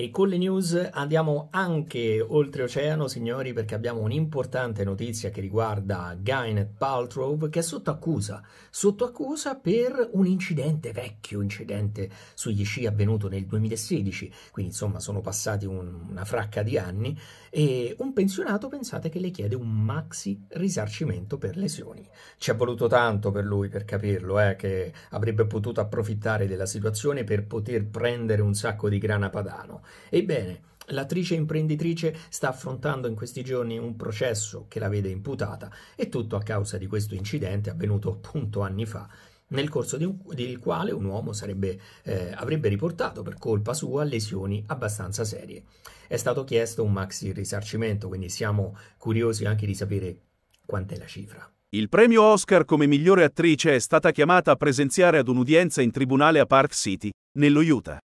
E con le news andiamo anche oltreoceano, signori, perché abbiamo un'importante notizia che riguarda Gwyneth Paltrow, che è sotto accusa, sotto accusa per un incidente vecchio, incidente sugli sci avvenuto nel 2016, quindi insomma sono passati un, una fracca di anni, e un pensionato pensate che le chiede un maxi risarcimento per lesioni. Ci è voluto tanto per lui per capirlo, eh, che avrebbe potuto approfittare della situazione per poter prendere un sacco di grana padano. Ebbene, L'attrice imprenditrice sta affrontando in questi giorni un processo che la vede imputata e tutto a causa di questo incidente avvenuto appunto anni fa nel corso del quale un uomo sarebbe, eh, avrebbe riportato per colpa sua lesioni abbastanza serie. È stato chiesto un maxi risarcimento, quindi siamo curiosi anche di sapere quant'è la cifra. Il premio Oscar come migliore attrice è stata chiamata a presenziare ad un'udienza in tribunale a Park City, nello Utah.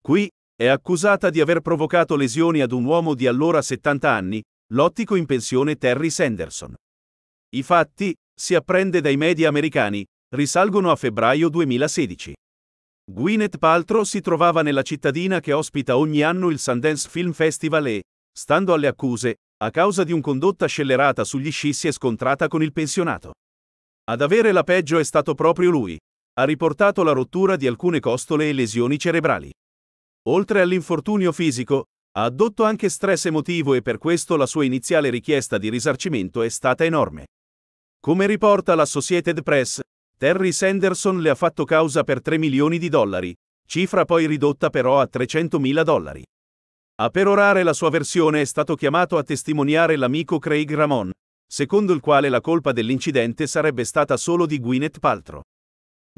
Qui, è accusata di aver provocato lesioni ad un uomo di allora 70 anni, l'ottico in pensione Terry Sanderson. I fatti, si apprende dai media americani, risalgono a febbraio 2016. Gwyneth Paltrow si trovava nella cittadina che ospita ogni anno il Sundance Film Festival e, stando alle accuse, a causa di un condotta scellerata sugli sci si è scontrata con il pensionato. Ad avere la peggio è stato proprio lui. Ha riportato la rottura di alcune costole e lesioni cerebrali. Oltre all'infortunio fisico, ha addotto anche stress emotivo e per questo la sua iniziale richiesta di risarcimento è stata enorme. Come riporta l'Associated Press, Terry Sanderson le ha fatto causa per 3 milioni di dollari, cifra poi ridotta però a 300 mila dollari. A perorare la sua versione è stato chiamato a testimoniare l'amico Craig Ramon, secondo il quale la colpa dell'incidente sarebbe stata solo di Gwyneth Paltrow.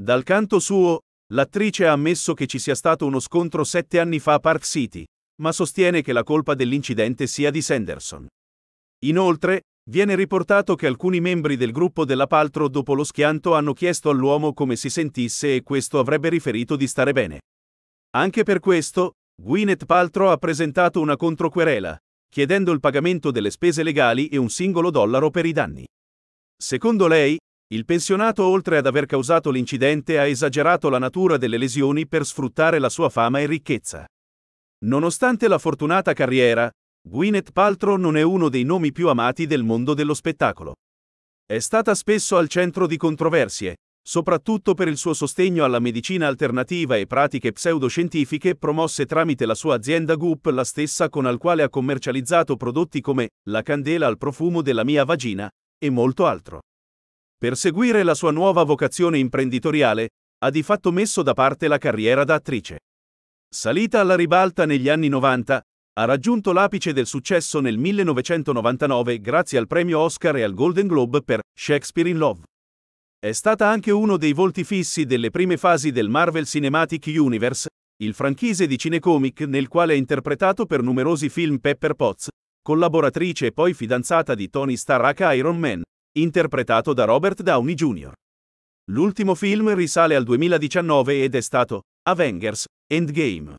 Dal canto suo, L'attrice ha ammesso che ci sia stato uno scontro sette anni fa a Park City, ma sostiene che la colpa dell'incidente sia di Sanderson. Inoltre, viene riportato che alcuni membri del gruppo della Paltro dopo lo schianto hanno chiesto all'uomo come si sentisse e questo avrebbe riferito di stare bene. Anche per questo, Gwyneth Paltro ha presentato una controquerela, chiedendo il pagamento delle spese legali e un singolo dollaro per i danni. Secondo lei, il pensionato, oltre ad aver causato l'incidente, ha esagerato la natura delle lesioni per sfruttare la sua fama e ricchezza. Nonostante la fortunata carriera, Gwyneth Paltrow non è uno dei nomi più amati del mondo dello spettacolo. È stata spesso al centro di controversie, soprattutto per il suo sostegno alla medicina alternativa e pratiche pseudoscientifiche promosse tramite la sua azienda Goop, la stessa con la quale ha commercializzato prodotti come la candela al profumo della mia vagina e molto altro. Per seguire la sua nuova vocazione imprenditoriale, ha di fatto messo da parte la carriera da attrice. Salita alla ribalta negli anni 90, ha raggiunto l'apice del successo nel 1999 grazie al premio Oscar e al Golden Globe per Shakespeare in Love. È stata anche uno dei volti fissi delle prime fasi del Marvel Cinematic Universe, il franchise di cinecomic nel quale ha interpretato per numerosi film Pepper Potts, collaboratrice e poi fidanzata di Tony Stark Iron Man, interpretato da Robert Downey Jr. L'ultimo film risale al 2019 ed è stato Avengers Endgame.